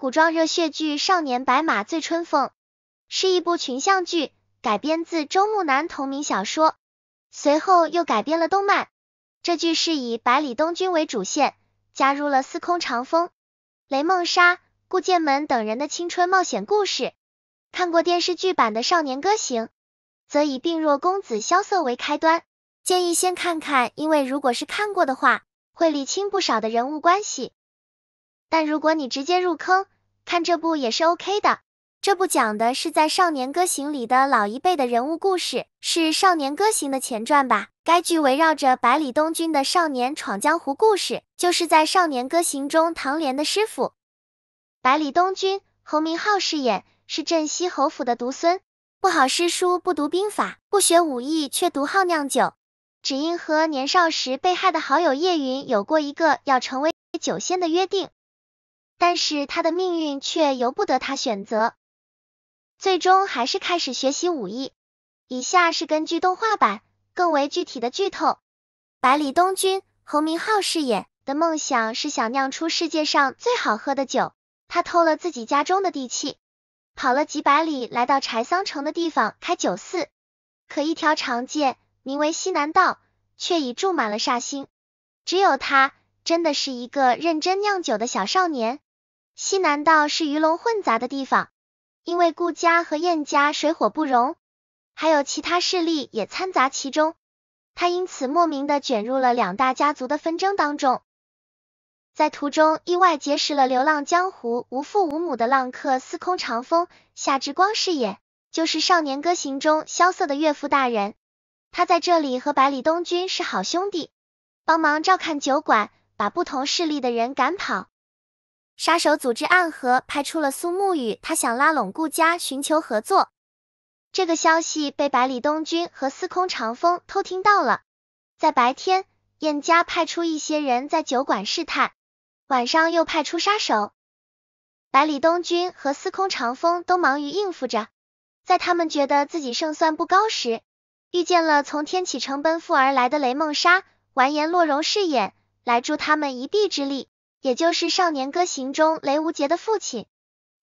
古装热血剧《少年白马醉春风》是一部群像剧，改编自周慕楠同名小说，随后又改编了动漫。这剧是以百里东君为主线，加入了司空长风、雷梦莎、顾剑门等人的青春冒险故事。看过电视剧版的《少年歌行》，则以病弱公子萧瑟为开端。建议先看看，因为如果是看过的话，会理清不少的人物关系。但如果你直接入坑，看这部也是 OK 的。这部讲的是在《少年歌行》里的老一辈的人物故事，是《少年歌行》的前传吧？该剧围绕着百里东君的少年闯江湖故事，就是在《少年歌行》中唐莲的师傅，百里东君，侯明昊饰演，是镇西侯府的独孙，不好诗书，不读兵法，不学武艺，却独好酿酒，只因和年少时被害的好友叶云有过一个要成为酒仙的约定。但是他的命运却由不得他选择，最终还是开始学习武艺。以下是根据动画版更为具体的剧透：百里东君侯明昊饰演的梦想是想酿出世界上最好喝的酒。他偷了自己家中的地契，跑了几百里来到柴桑城的地方开酒肆。可一条长街名为西南道，却已住满了煞星。只有他，真的是一个认真酿酒的小少年。西南道是鱼龙混杂的地方，因为顾家和燕家水火不容，还有其他势力也掺杂其中。他因此莫名的卷入了两大家族的纷争当中。在途中意外结识了流浪江湖、无父无母的浪客司空长风，夏之光饰演，就是《少年歌行》中萧瑟的岳父大人。他在这里和百里东君是好兄弟，帮忙照看酒馆，把不同势力的人赶跑。杀手组织暗河派出了苏沐雨，他想拉拢顾家寻求合作。这个消息被百里东君和司空长风偷听到了。在白天，燕家派出一些人在酒馆试探，晚上又派出杀手。百里东君和司空长风都忙于应付着。在他们觉得自己胜算不高时，遇见了从天启城奔赴而来的雷梦莎、完颜洛容饰演，来助他们一臂之力。也就是《少年歌行》中雷无桀的父亲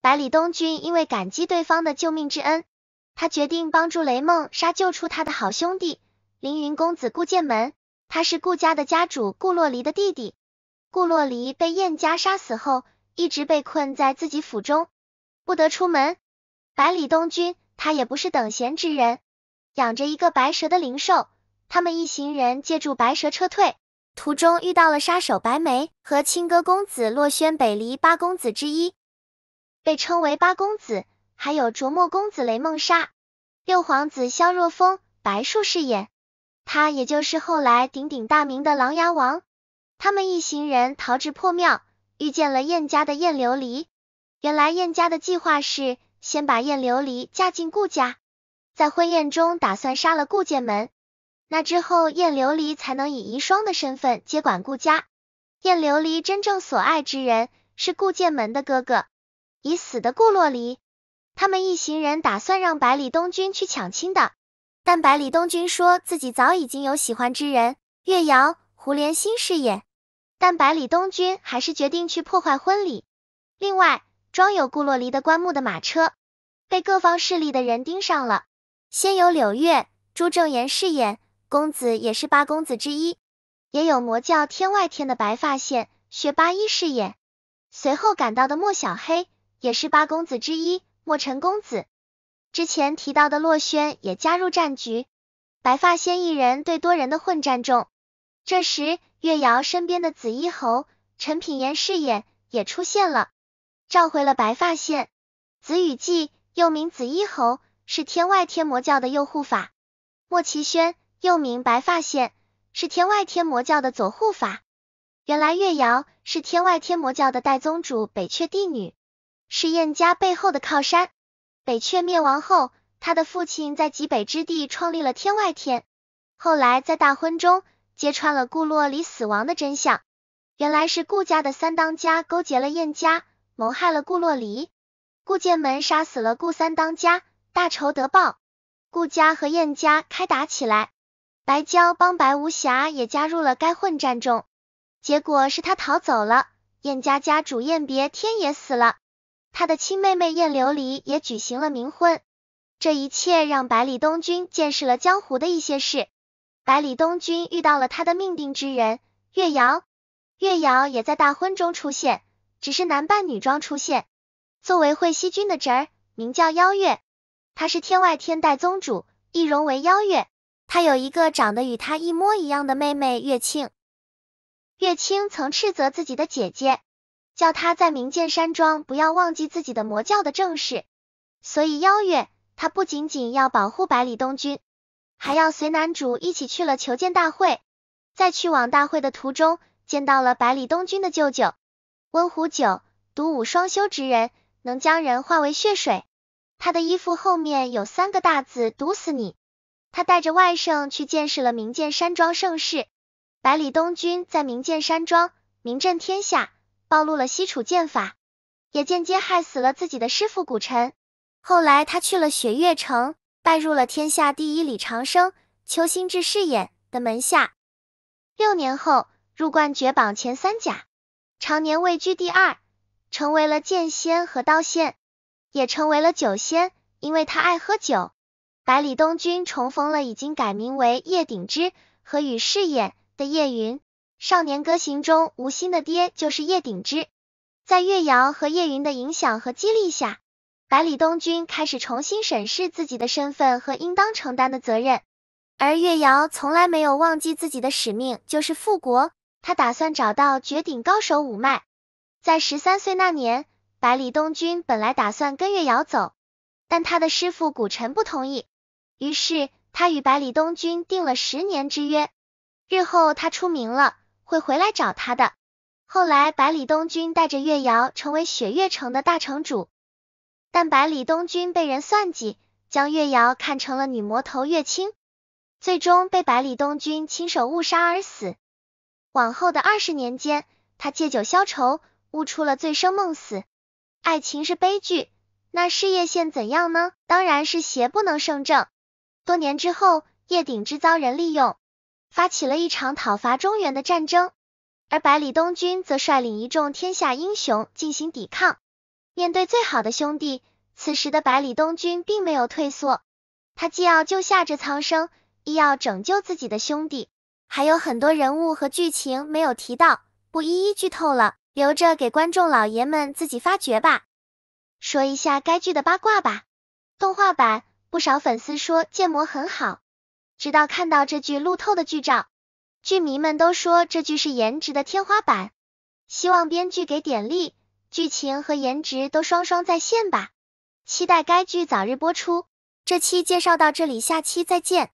百里东君，因为感激对方的救命之恩，他决定帮助雷梦杀救出他的好兄弟凌云公子顾剑门。他是顾家的家主顾洛离的弟弟。顾洛离被燕家杀死后，一直被困在自己府中，不得出门。百里东君他也不是等闲之人，养着一个白蛇的灵兽。他们一行人借助白蛇撤退。途中遇到了杀手白眉和清歌公子洛轩，北离八公子之一，被称为八公子，还有卓墨公子雷梦莎，六皇子萧若风，白树饰演，他也就是后来鼎鼎大名的琅琊王。他们一行人逃至破庙，遇见了燕家的燕琉璃。原来燕家的计划是先把燕琉璃嫁进顾家，在婚宴中打算杀了顾剑门。那之后，燕琉璃才能以遗孀的身份接管顾家。燕琉璃真正所爱之人是顾剑门的哥哥，已死的顾洛离。他们一行人打算让百里东君去抢亲的，但百里东君说自己早已经有喜欢之人，岳阳胡莲心饰演。但百里东君还是决定去破坏婚礼。另外，装有顾洛离的棺木的马车被各方势力的人盯上了，先由柳月朱正言饰演。公子也是八公子之一，也有魔教天外天的白发仙薛八一饰演。随后赶到的莫小黑也是八公子之一，莫尘公子。之前提到的洛轩也加入战局。白发仙一人对多人的混战中，这时月瑶身边的紫衣侯陈品言饰演也出现了，召回了白发仙。紫雨季又名紫衣侯，是天外天魔教的右护法。莫奇轩。又名白发仙，是天外天魔教的左护法。原来月瑶是天外天魔教的代宗主北阙帝女，是燕家背后的靠山。北阙灭亡后，他的父亲在极北之地创立了天外天。后来在大婚中揭穿了顾洛璃死亡的真相，原来是顾家的三当家勾结了燕家，谋害了顾洛离。顾剑门杀死了顾三当家，大仇得报。顾家和燕家开打起来。白娇帮白无瑕也加入了该混战中，结果是他逃走了。燕家家主燕别天也死了，他的亲妹妹燕琉璃也举行了冥婚。这一切让百里东君见识了江湖的一些事。百里东君遇到了他的命定之人月瑶，月瑶也在大婚中出现，只是男扮女装出现。作为惠西君的侄儿，名叫妖月，他是天外天代宗主，易容为妖月。他有一个长得与他一模一样的妹妹月清。月清曾斥责自己的姐姐，叫她在明剑山庄不要忘记自己的魔教的正事。所以邀月，他不仅仅要保护百里东君，还要随男主一起去了求见大会。在去往大会的途中，见到了百里东君的舅舅温虎九，独舞双修之人，能将人化为血水。他的衣服后面有三个大字：毒死你。他带着外甥去见识了名剑山庄盛世，百里东君在名剑山庄名震天下，暴露了西楚剑法，也间接害死了自己的师傅古尘。后来他去了雪月城，拜入了天下第一李长生（邱心志饰演）的门下，六年后入冠绝榜前三甲，常年位居第二，成为了剑仙和刀仙，也成为了酒仙，因为他爱喝酒。百里东君重逢了已经改名为叶鼎之和与饰演的叶云，《少年歌行》中吴昕的爹就是叶鼎之。在月瑶和叶云的影响和激励下，百里东君开始重新审视自己的身份和应当承担的责任。而月瑶从来没有忘记自己的使命，就是复国。他打算找到绝顶高手五脉。在十三岁那年，百里东君本来打算跟月瑶走，但他的师傅古尘不同意。于是，他与百里东君定了十年之约，日后他出名了，会回来找他的。后来，百里东君带着月瑶成为雪月城的大城主，但百里东君被人算计，将月瑶看成了女魔头月清，最终被百里东君亲手误杀而死。往后的二十年间，他借酒消愁，悟出了醉生梦死。爱情是悲剧，那事业线怎样呢？当然是邪不能胜正。多年之后，叶鼎之遭人利用，发起了一场讨伐中原的战争，而百里东君则率领一众天下英雄进行抵抗。面对最好的兄弟，此时的百里东君并没有退缩，他既要救下这苍生，亦要拯救自己的兄弟。还有很多人物和剧情没有提到，不一一剧透了，留着给观众老爷们自己发掘吧。说一下该剧的八卦吧，动画版。不少粉丝说建模很好，直到看到这剧路透的剧照，剧迷们都说这剧是颜值的天花板，希望编剧给点力，剧情和颜值都双双在线吧，期待该剧早日播出。这期介绍到这里，下期再见。